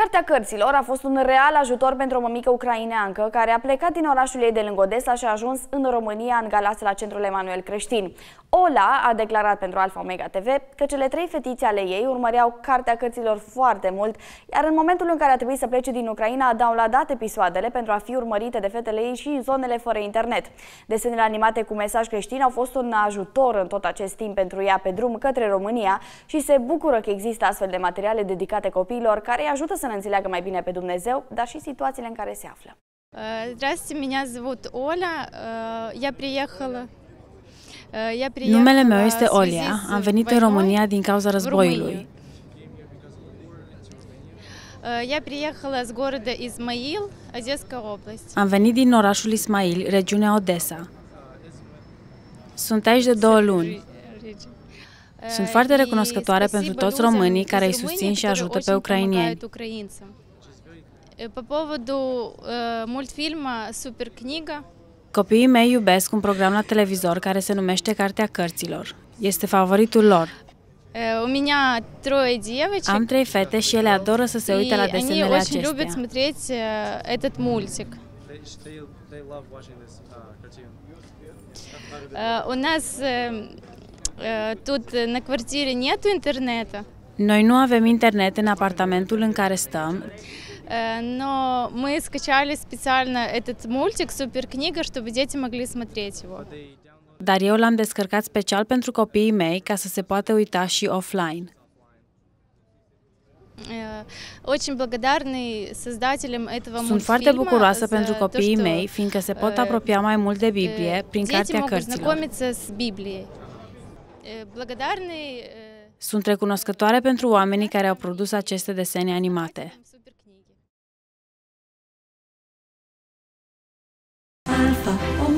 Cartea cărților a fost un real ajutor pentru o mămică ucraineancă care a plecat din orașul ei de lângă Odessa și a ajuns în România, în Galați, la centrul Emanuel Creștin. Ola a declarat pentru Alfa Omega TV că cele trei fetițe ale ei urmăreau Cartea cărților foarte mult, iar în momentul în care a trebuit să plece din Ucraina a downloadat episoadele pentru a fi urmărite de fetele ei și în zonele fără internet. Desenele animate cu mesaj creștin au fost un ajutor în tot acest timp pentru ea pe drum către România și se bucură că există astfel de materiale dedicate copiilor care îi ajută să să-L înțeleagă mai bine pe Dumnezeu, dar și situațiile în care se află. Э, э, э, Numele meu este Olia. Am venit în România din cauza războiului. Am venit din orașul Ismail, regiunea Odessa. Sunt aici de două luni. Sunt foarte recunoscătoare pentru toți românii care îi susțin și ajută pe ucrainieni. По поводу super «Суперкнига» Copiii mei iubesc un program la televizor care se numește Cartea Cărților. Este favoritul lor. Am trei fete și ele adoră să se uite la desenele acestea. У нас Э, тут э, на квартире интернета. Noi nu avem internet în apartamentul în care stăm. Э, но мы скачали специально этот мультик «Суперкнига», чтобы дети могли смотреть его. Dar eu l-am descărcat special pentru copiii mei ca să se poată uita și offline. Очень создателям этого Sunt foarte bucuroasă pentru copiii mei, fiindcă se pot apropia mai mult de Biblie prin Cartea Cărților. Sunt recunoscătoare pentru oamenii care au produs aceste desene animate. Alpha.